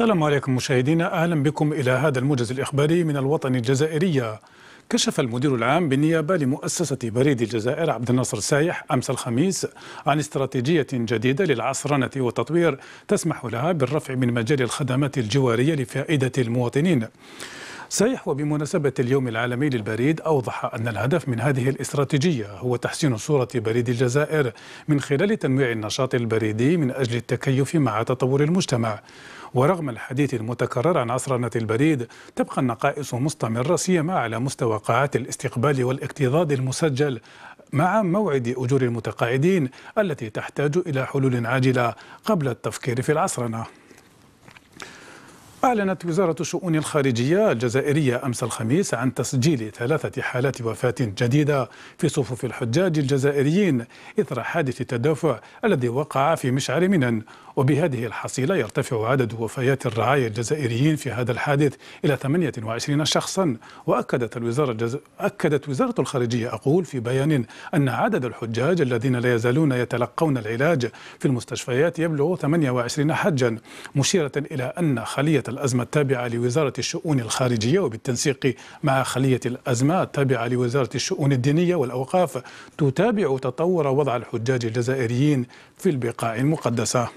السلام عليكم مشاهدينا أهلا بكم إلى هذا الموجز الإخباري من الوطن الجزائرية كشف المدير العام بالنيابة لمؤسسة بريد الجزائر عبد الناصر سايح أمس الخميس عن استراتيجية جديدة للعصرنة والتطوير تسمح لها بالرفع من مجال الخدمات الجوارية لفائدة المواطنين صحيح وبمناسبة اليوم العالمي للبريد أوضح أن الهدف من هذه الاستراتيجية هو تحسين صورة بريد الجزائر من خلال تنويع النشاط البريدي من أجل التكيف مع تطور المجتمع ورغم الحديث المتكرر عن عصرنة البريد تبقى النقائص مستمرة سيما على مستوى قاعات الاستقبال والاكتظاظ المسجل مع موعد أجور المتقاعدين التي تحتاج إلى حلول عاجلة قبل التفكير في العصرنة أعلنت وزارة الشؤون الخارجية الجزائرية أمس الخميس عن تسجيل ثلاثة حالات وفاة جديدة في صفوف الحجاج الجزائريين إثر حادث التدافع الذي وقع في مشعر منن وبهذه الحصيلة يرتفع عدد وفيات الرعايا الجزائريين في هذا الحادث إلى 28 شخصا وأكدت الوزارة الجز... أكدت وزارة الخارجية أقول في بيان أن عدد الحجاج الذين لا يزالون يتلقون العلاج في المستشفيات يبلغ 28 حجا مشيرة إلى أن خلية الأزمة التابعة لوزارة الشؤون الخارجية وبالتنسيق مع خلية الأزمة التابعة لوزارة الشؤون الدينية والأوقاف تتابع تطور وضع الحجاج الجزائريين في البقاع المقدسة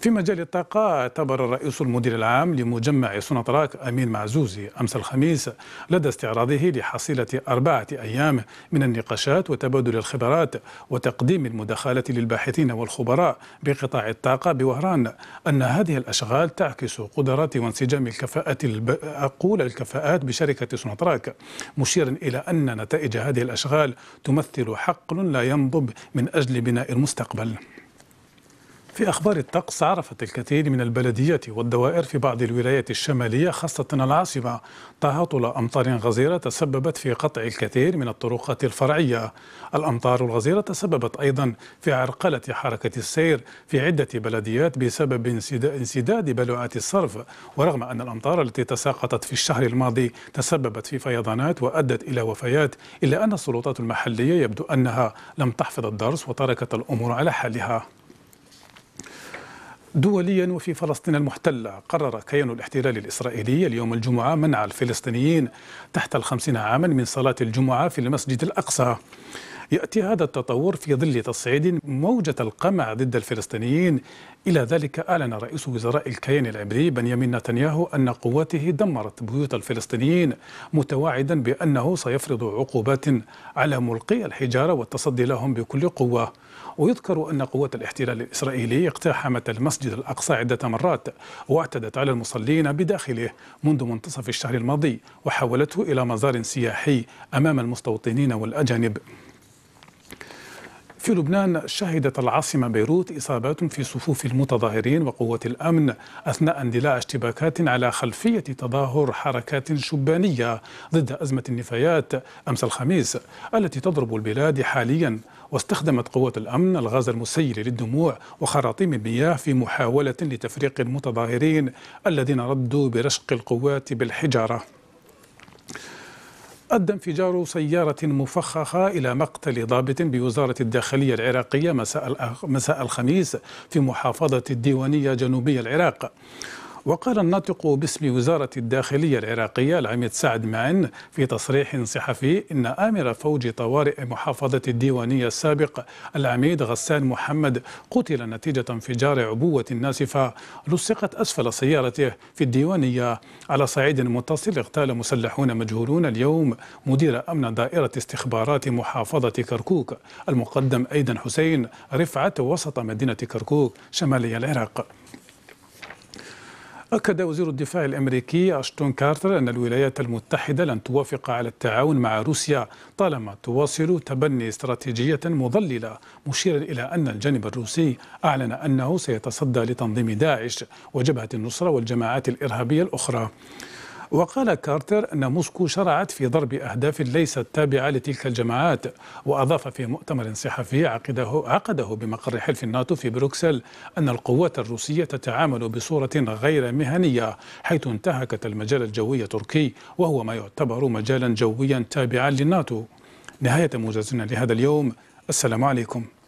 في مجال الطاقة اعتبر الرئيس المدير العام لمجمع سونطراك أمين معزوزي أمس الخميس لدى استعراضه لحصيلة أربعة أيام من النقاشات وتبادل الخبرات وتقديم المداخلات للباحثين والخبراء بقطاع الطاقة بوهران أن هذه الأشغال تعكس قدرات وانسجام الكفاءات الب... أقول الكفاءات بشركة سونطراك مشيرا إلى أن نتائج هذه الأشغال تمثل حقل لا ينضب من أجل بناء المستقبل في أخبار الطقس عرفت الكثير من البلديات والدوائر في بعض الولايات الشمالية خاصة العاصمة تهاطل أمطار غزيرة تسببت في قطع الكثير من الطرقات الفرعية الأمطار الغزيرة تسببت أيضا في عرقلة حركة السير في عدة بلديات بسبب انسداد بلوعات الصرف ورغم أن الأمطار التي تساقطت في الشهر الماضي تسببت في فيضانات وأدت إلى وفيات إلا أن السلطات المحلية يبدو أنها لم تحفظ الدرس وتركت الأمور على حالها دوليا وفي فلسطين المحتلة قرر كيان الاحتلال الإسرائيلي اليوم الجمعة منع الفلسطينيين تحت الخمسين عاما من صلاة الجمعة في المسجد الأقصى يأتي هذا التطور في ظل تصعيد موجة القمع ضد الفلسطينيين إلى ذلك أعلن رئيس وزراء الكيان العبري بنيامين نتنياهو أن قواته دمرت بيوت الفلسطينيين متواعدا بأنه سيفرض عقوبات على ملقي الحجارة والتصدي لهم بكل قوة ويذكر أن قوات الاحتلال الإسرائيلي اقتحمت المسجد الأقصى عدة مرات واعتدت على المصلين بداخله منذ منتصف الشهر الماضي وحولته إلى مزار سياحي أمام المستوطنين والأجانب في لبنان شهدت العاصمة بيروت إصابات في صفوف المتظاهرين وقوة الأمن أثناء اندلاع اشتباكات على خلفية تظاهر حركات شبانية ضد أزمة النفايات أمس الخميس التي تضرب البلاد حاليا واستخدمت قوة الأمن الغاز المسيل للدموع وخراطيم المياه في محاولة لتفريق المتظاهرين الذين ردوا برشق القوات بالحجارة أدى انفجار سيارة مفخخة إلى مقتل ضابط بوزارة الداخلية العراقية مساء الخميس في محافظة الديوانية جنوبية العراق وقال الناطق باسم وزارة الداخلية العراقية العميد سعد معن في تصريح صحفي إن آمر فوج طوارئ محافظة الديوانية السابق العميد غسان محمد قتل نتيجة انفجار عبوة ناسفة لصقت أسفل سيارته في الديوانية على صعيد متصل اغتال مسلحون مجهولون اليوم مدير أمن دائرة استخبارات محافظة كركوك المقدم أيضا حسين رفعة وسط مدينة كركوك شمالي العراق أكد وزير الدفاع الأمريكي أشتون كارتر أن الولايات المتحدة لن توافق على التعاون مع روسيا طالما تواصل تبني استراتيجية مضللة مشيرا إلى أن الجانب الروسي أعلن أنه سيتصدى لتنظيم داعش وجبهة النصرة والجماعات الإرهابية الأخرى وقال كارتر أن موسكو شرعت في ضرب أهداف ليست تابعة لتلك الجماعات وأضاف في مؤتمر صحفي عقده, عقده بمقر حلف الناتو في بروكسل أن القوات الروسية تتعامل بصورة غير مهنية حيث انتهكت المجال الجوي التركي وهو ما يعتبر مجالا جويا تابعا للناتو نهاية موجزنا لهذا اليوم السلام عليكم